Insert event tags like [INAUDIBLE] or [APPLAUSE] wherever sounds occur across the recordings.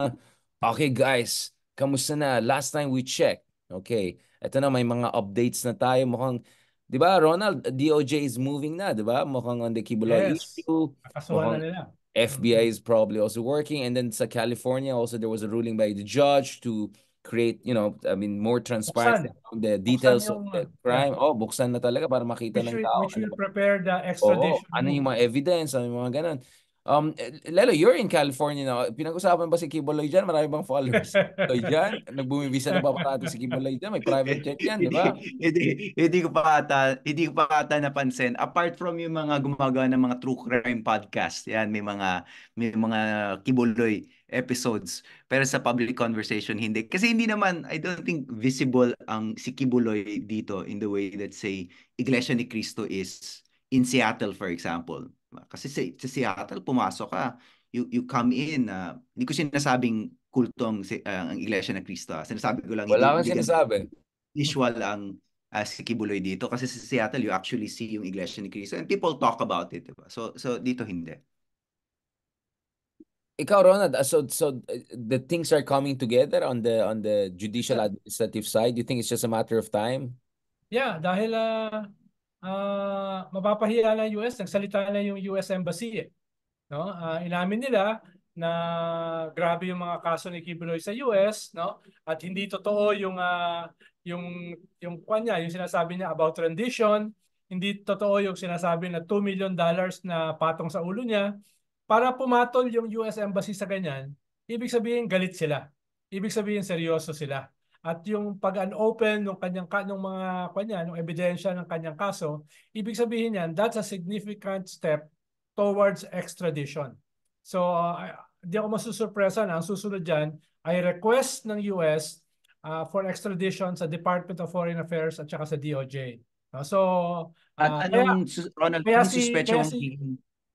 [LAUGHS] Okay guys, kamusta na? Last time we checked. Okay, eto na may mga updates na tayo. Mukhang, di ba Ronald, DOJ is moving na, di ba? Mukhang on the Kibulo yes. issue. Nakasuhan na nila. FBI is probably also working. And then sa California also there was a ruling by the judge to create, you know, I mean, more transparent buksan. on the details yung, of the uh, crime. Uh, oh, buksan na talaga para makita which ng tao. Which will ano prepare the extradition. Oh, ano yung mga evidence, ano yung mga ganun. Um, eh, Lelo, you're in California now. Pinag-usapan ba si Kibuloy dyan? Marami bang followers? so, [LAUGHS] dyan? Nagbumibisa na ba parati si Kibuloy dyan? May private jet yan, di ba? [LAUGHS] hindi, hindi, ko pa ata, hindi ko pa ata napansin. Apart from yung mga gumagawa ng mga true crime podcast, yan, may mga, may mga Kibuloy episodes. Pero sa public conversation, hindi. Kasi hindi naman, I don't think visible ang si Kibuloy dito in the way that say, Iglesia ni Cristo is in Seattle, for example Ah, kasi sa, sa Seattle, pumasok ka, you, you come in, uh, hindi ko sinasabing kulto ang, uh, ah, ang Iglesia ng Kristo. Sinasabi ko lang. Wala kang sinasabi. Usual ang uh, si Kibuloy dito. Kasi sa Seattle, you actually see yung Iglesia ni Kristo. And people talk about it. Diba? So, so dito hindi. Ikaw, Ronald, so, so the things are coming together on the on the judicial administrative side. Do you think it's just a matter of time? Yeah, dahil uh, uh, mapapahiya na US, nagsalita na yung US Embassy eh. No? Uh, inamin nila na grabe yung mga kaso ni Kibuloy sa US, no? At hindi totoo yung uh, yung yung kanya, yung sinasabi niya about rendition, hindi totoo yung sinasabi na 2 million dollars na patong sa ulo niya. Para pumatol yung US Embassy sa ganyan, ibig sabihin galit sila. Ibig sabihin seryoso sila at yung pag-unopen ng kanyang ng mga kanya ng ebidensya ng kanyang kaso, ibig sabihin niyan that's a significant step towards extradition. So hindi ah, uh, ako masusurpresa na ang susunod diyan ay request ng US uh, ah, for extradition sa Department of Foreign Affairs at saka sa DOJ. Uh, ah, so uh, at anong kaya, Ronald kaya si, kaya si,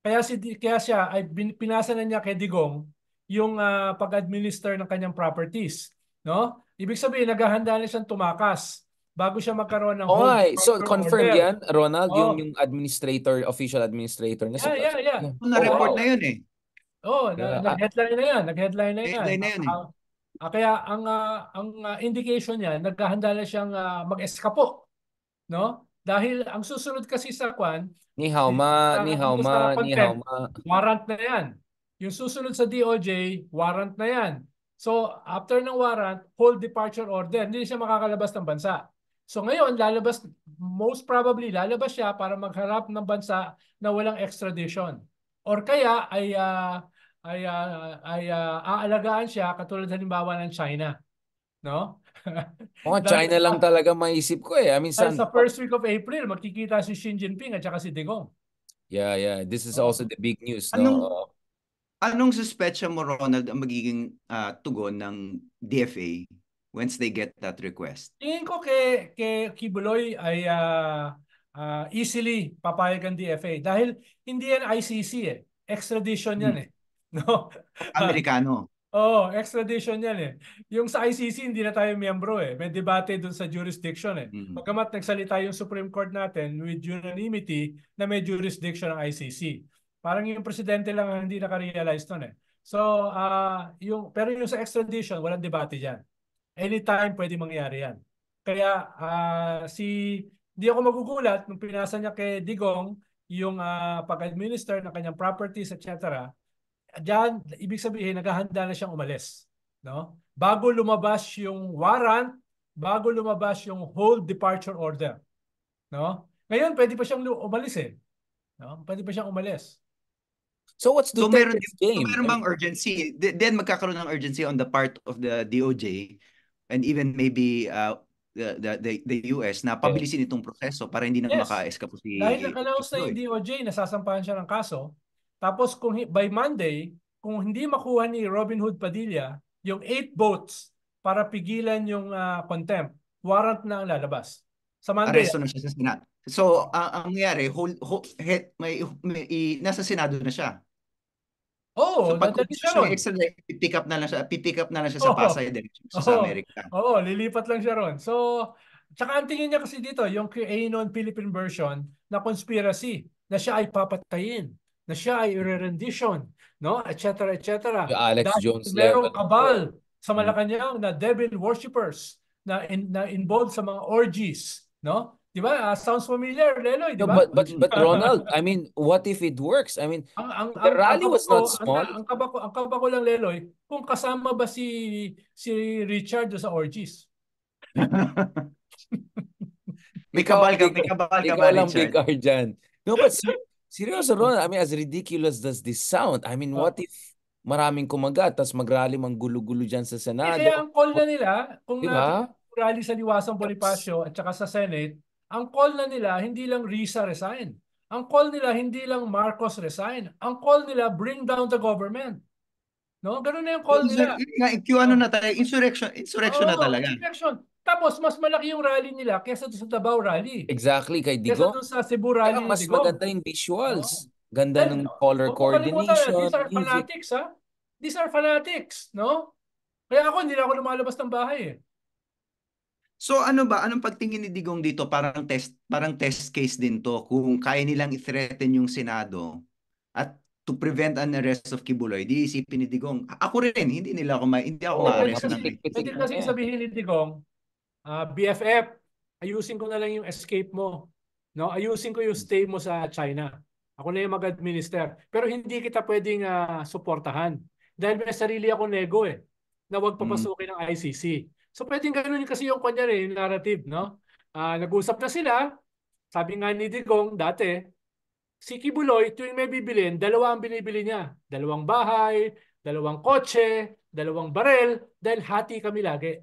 kaya si kaya siya ay bin, pinasa na niya kay Digong yung uh, pag-administer ng kanyang properties. No? Ibig sabihin, naghahanda na siyang tumakas bago siya magkaroon ng oh, eh. Okay, so confirmed order. yan, Ronald, oh. yung, yung administrator, official administrator niya. Yeah, yeah, yeah. yeah. Na-report oh. na yun eh. Oo, oh, nag-headline ah, na yan. Nag-headline na yan. Headline na yan eh. uh, kaya ang uh, ang uh, indication niya, naghahanda na siyang uh, mag-eskapo. No? Dahil ang susunod kasi sa kwan, ni Hauma, ni Hauma, ni Hauma. Warrant na yan. Yung susunod sa DOJ, warrant na yan. So after ng warrant, hold departure order, hindi siya makakalabas ng bansa. So ngayon, lalabas, most probably lalabas siya para magharap ng bansa na walang extradition. Or kaya ay, uh, ay, uh, ay uh, aalagaan siya katulad halimbawa ng China. No? oh, [LAUGHS] China lang talaga maisip ko eh. I mean, san... Sa first week of April, magkikita si Xi Jinping at saka si Digong. Yeah, yeah. This is oh. also the big news. Anong, no? Anong suspecha mo, Ronald, ang magiging uh, tugon ng DFA once they get that request? Tingin ko kay, kay Kibuloy ay uh, uh, easily papayag ang DFA dahil hindi yan ICC eh. Extradition yan hmm. eh. [LAUGHS] No? Amerikano. [LAUGHS] Oo, oh, extradition yan eh. Yung sa ICC, hindi na tayo miyembro eh. May debate dun sa jurisdiction eh. Mm-hmm. Pagkamat nagsalita yung Supreme Court natin with unanimity na may jurisdiction ang ICC. Parang yung presidente lang ang hindi nakarealize nun eh. So, uh, yung, pero yung sa extradition, walang debate dyan. Anytime pwede mangyari yan. Kaya uh, si, di ako magugulat nung pinasa niya kay Digong yung uh, pag-administer ng kanyang properties, etc. Diyan, ibig sabihin, naghahanda na siyang umalis. No? Bago lumabas yung warrant, bago lumabas yung whole departure order. No? Ngayon, pwede pa siyang umalis eh. No? Pwede pa siyang umalis. So what's the so, meron, game? So meron bang urgency? Then magkakaroon ng urgency on the part of the DOJ and even maybe uh, the, the, the US na pabilisin itong proseso para hindi na yes. maka-escape si Dahil naka-announce na yung DOJ, nasasampahan siya ng kaso. Tapos kung by Monday, kung hindi makuha ni Robin Hood Padilla yung 8 votes para pigilan yung uh, contempt, warrant na ang lalabas. Sa Monday. Aresto na siya sa Senado. So, uh, ang nangyari, hold, hold, he, may, may, may, nasa Senado na siya. Oh, so pag siya ron. Exam, like, pipick up na lang siya, pick up na lang siya oh, sa Pasay direction oh, sa America. Oo, oh, lilipat lang siya ron. So, tsaka ang tingin niya kasi dito, yung QAnon Philippine version na conspiracy na siya ay papatayin, na siya ay rendition, no? Et cetera, et cetera. The Alex Dahil Jones merong level. kabal sa mm. Malacanang na devil worshippers na, in, na involved sa mga orgies, no? Di ba? Uh, sounds familiar, Leloy, di ba? No, but, but, but [LAUGHS] Ronald, I mean, what if it works? I mean, ang, ang, the rally ang, was not small. Ang, ang, kaba ko, ang kaba ko lang, Leloy, kung kasama ba si si Richard sa orgies? [LAUGHS] may kabal ka, may kabal ka ba, Richard? Big R dyan. No, but ser Ronald, I mean, as ridiculous does this sound, I mean, what oh. if maraming kumagat, tapos magrally mang gulo-gulo dyan sa Senado? Eh, kaya ang call na nila, kung diba? na rally sa Liwasang Bonifacio at saka sa Senate, ang call na nila, hindi lang Risa resign. Ang call nila, hindi lang Marcos resign. Ang call nila, bring down the government. No? Ganun na yung call Insur- nila. Nga, Q, ano na tayo? Insurrection, insurrection Oo, na talaga. Insurrection. Tapos, mas malaki yung rally nila kesa sa Davao rally. Exactly, kay Digo. doon sa Cebu rally Kaya mas Digong. maganda yung visuals. Ganda ng color Huwag mo kalimutan, coordination. These are music. fanatics, ha? These are fanatics, no? Kaya ako, hindi na ako lumalabas ng bahay, eh. So ano ba, anong pagtingin ni Digong dito? Parang test, parang test case din to kung kaya nilang i-threaten yung Senado at to prevent an arrest of Kibuloy, di isipin ni Digong. Ako rin, hindi nila ako ma hindi ako oh, ma-arrest. Pwede kasi eh. sabihin ni Digong, uh, ah, BFF, ayusin ko na lang yung escape mo. No, ayusin ko yung stay mo sa China. Ako na yung mag-administer. Pero hindi kita pwedeng uh, suportahan. Dahil may sarili ako nego eh, na huwag mm. papasukin mm. ng ICC. So pwedeng ganun kasi yung kanya rin, yung narrative, no? Uh, nag-usap na sila, sabi nga ni Digong dati, si Kibuloy, tuwing may bibilin, dalawa ang binibili niya. Dalawang bahay, dalawang kotse, dalawang barel, dahil hati kami lagi.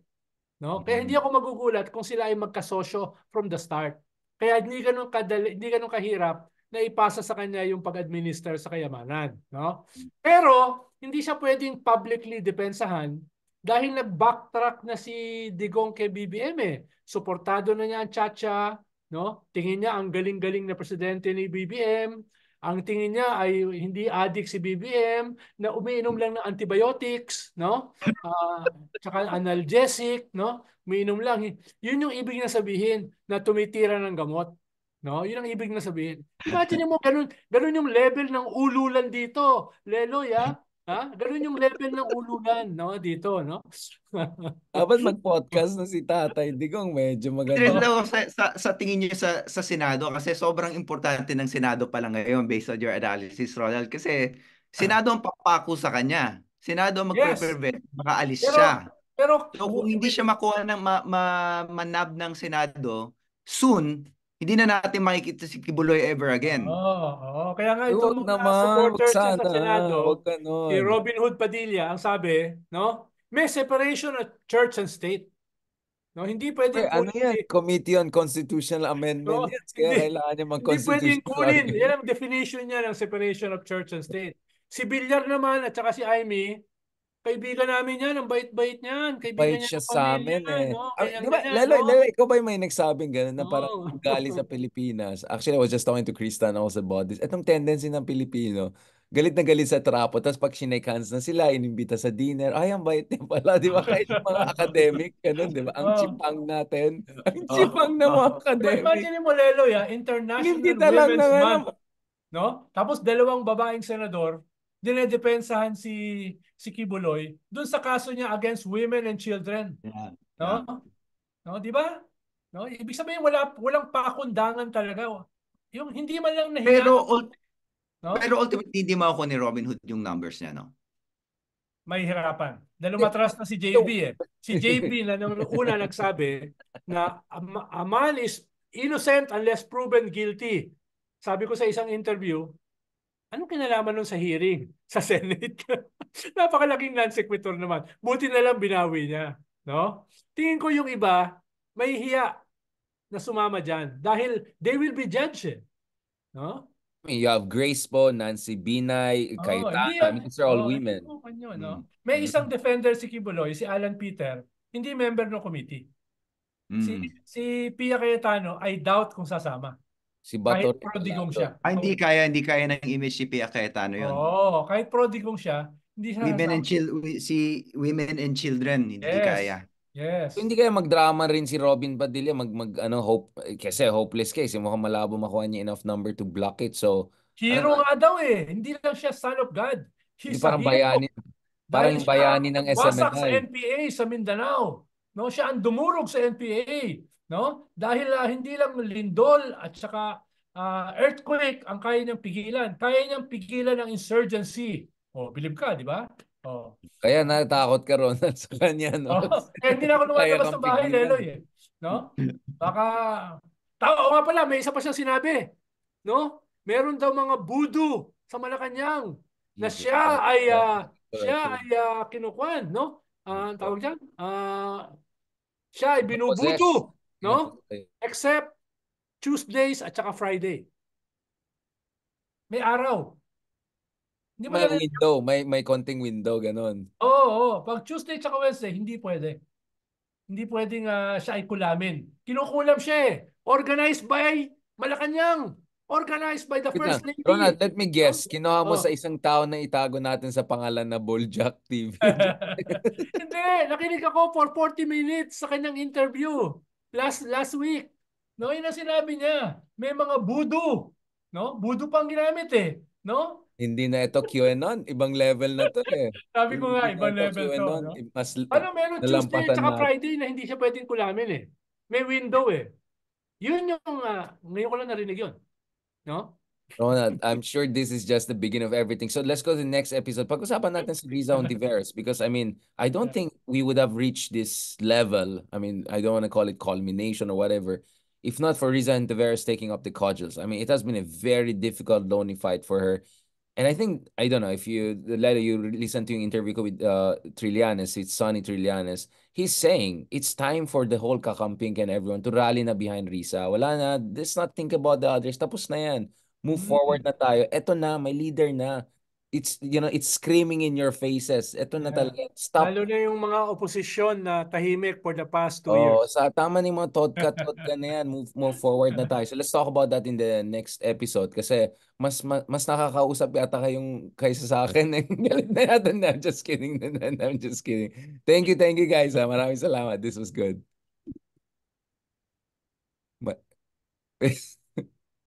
No? Kaya hindi mm-hmm. ako magugulat kung sila ay magkasosyo from the start. Kaya hindi ganun, kadali, hindi ganun kahirap na ipasa sa kanya yung pag-administer sa kayamanan. No? Pero, hindi siya pwedeng publicly depensahan dahil nag-backtrack na si Digong kay BBM eh. Suportado na niya ang Chacha, no? Tingin niya ang galing-galing na presidente ni BBM. Ang tingin niya ay hindi addict si BBM, na umiinom lang ng antibiotics, no? Uh, tsaka analgesic, no? Umiinom lang. Yun yung ibig na sabihin na tumitira ng gamot. No? Yun ang ibig na sabihin. Imagine mo, ganun, ganun yung level ng ululan dito. Leloy, ha? Ah. Ha? Ganun yung level ng ulunan, no? Dito, no? [LAUGHS] Dapat mag-podcast na si Tatay Digong, medyo maganda. Pero sa, sa, sa tingin niyo sa, sa Senado, kasi sobrang importante ng Senado pala ngayon based on your analysis, Ronald. Kasi Senado ang papako sa kanya. Senado ang mag prevent yes. makaalis pero, siya. Pero so, kung hindi siya makuha ng ma, ma, manab ng Senado, soon, hindi na natin makikita si Kibuloy ever again. Oo, oh, oh. kaya nga ito mga naman, supporters sa Senado, si Robin Hood Padilla, ang sabi, no? May separation of church and state. No, hindi pwedeng Sir, ano kunin. Ano yan? Eh. Committee on Constitutional Amendment. No, oh, yan. Kaya hindi, kailangan niya mag-constitutional. Hindi pwedeng [LAUGHS] kunin. Yan ang definition niya ng separation of church and state. Si Villar naman at saka si Aimee, Kaibigan namin yan, ang bait-bait niyan. Kaibigan Bait niya siya ng sa amin eh. No? Ah, di ba, ganyan, lalo, no? lalo, ikaw ba yung may nagsabing gano'n na parang Oo. galit sa Pilipinas? Actually, I was just talking to Krista na ako sa bodies. Itong tendency ng Pilipino, galit na galit sa trapo, tapos pag sinekans na sila, inimbita sa dinner, ay, ang bait niya pala, di ba? Kahit mga [LAUGHS] academic, ganun, di ba? Ang Oo. chipang natin. [LAUGHS] Ang Oo. chipang na mga Oo. academic. imagine mo, Lelo, ya, ah, International Women's ng ano. No? Tapos dalawang babaeng senador, dinedepensahan si si Kibuloy doon sa kaso niya against women and children. Yeah. No? Yeah. No, 'di ba? No, ibig sabihin wala walang pakundangan talaga. Yung hindi man lang nahiya. Pero ult- no? Pero ultimately hindi mo ako ni Robin Hood yung numbers niya, no? May hirapan. Na matras na si JB eh. Si JB [LAUGHS] na nung una nagsabi na a man is innocent unless proven guilty. Sabi ko sa isang interview, Anong kinalaman nun sa hearing? Sa Senate? [LAUGHS] Napakalaking non-sequitur naman. Buti na lang binawi niya. No? Tingin ko yung iba, may hiya na sumama dyan. Dahil they will be judged. Eh. No? You have Grace po, Nancy Binay, oh, Kaitata. Yeah. I mean, these are all oh, women. Yun, no? Mm. May isang defender si Kibuloy, si Alan Peter, hindi member ng committee. Mm. Si, si Pia Cayetano, I doubt kung sasama. Si Bato. Kahit prodigong siya. Ah, hindi kaya, hindi kaya ng image si Pia Cayetano yun. Oo, kahit prodigong siya, hindi siya Women and chil- si Women and Children, hindi Yes. kaya. Yes. So, hindi kaya magdrama rin si Robin Padilla mag mag ano hope eh, kasi hopeless case eh, mukhang malabo makuha niya enough number to block it. So Hero ano? nga daw eh. Hindi lang siya son of God. hindi He's parang bayani parang bayani ng wasak sa NPA sa Mindanao no siya ang dumurog sa NPA no dahil uh, hindi lang lindol at saka uh, earthquake ang kaya niyang pigilan kaya niyang pigilan ang insurgency oh believe ka di ba oh kaya natakot ka ron sa kanya no oh, kaya hindi na ako lumalabas sa bahay pigilan. Leloy eh no baka tao nga pala may isa pa siyang sinabi no meron daw mga voodoo sa Malacanang na siya ay uh, siya ay uh, kinukuan no uh, tawag diyan uh, siya ay binubuto, no? Except Tuesdays at saka Friday. May araw. Hindi may na- window, may may konting window ganun. Oo, oo, pag Tuesday at saka Wednesday hindi pwede. Hindi pwedeng uh, siya ay kulamin. Kinukulam siya eh. Organized by Malacanang organized by the Wait first lady. Ronald, let me guess. Kinuha mo oh. sa isang tao na itago natin sa pangalan na Boljack TV. [LAUGHS] Hindi, nakinig ako for 40 minutes sa kanyang interview last last week. No, yun ang sinabi niya. May mga budo. No? Budo pang ginamit eh. No? Hindi na ito QAnon. Ibang level na to eh. [LAUGHS] Sabi ko nga, ibang level QAnon, to. No? Mas ano, meron Tuesday at Friday na hindi siya pwedeng kulamin eh. May window eh. Yun yung, uh, ngayon ko lang narinig yun. No? Ronald, I'm sure this is just the beginning of everything. So let's go to the next episode. Pag-usapan natin si Riza Ontiveros because I mean, I don't think we would have reached this level. I mean, I don't want to call it culmination or whatever. If not for Riza Ontiveros taking up the cudgels. I mean, it has been a very difficult lonely fight for her and I think I don't know if you the letter you listen to an interview with uh, Trillianes, it's Sonny Trillianes. He's saying it's time for the whole Kakampink and everyone to rally na behind Risa. Wala na, let's not think about the others. Tapos na yan. Move mm-hmm. forward mm. na tayo. Eto na, may leader na. it's you know it's screaming in your faces. Ito na talaga stop. Lalo na yung mga opposition na tahimik for the past two oh, years. sa tama ni mga todka todka na yan. Move move forward na tayo. So let's talk about that in the next episode kasi mas mas, mas nakakausap yata kayong kaysa sa akin. [LAUGHS] Galit na yata na. I'm just kidding. I'm just kidding. Thank you, thank you guys. Ha. Maraming salamat. This was good. But [LAUGHS]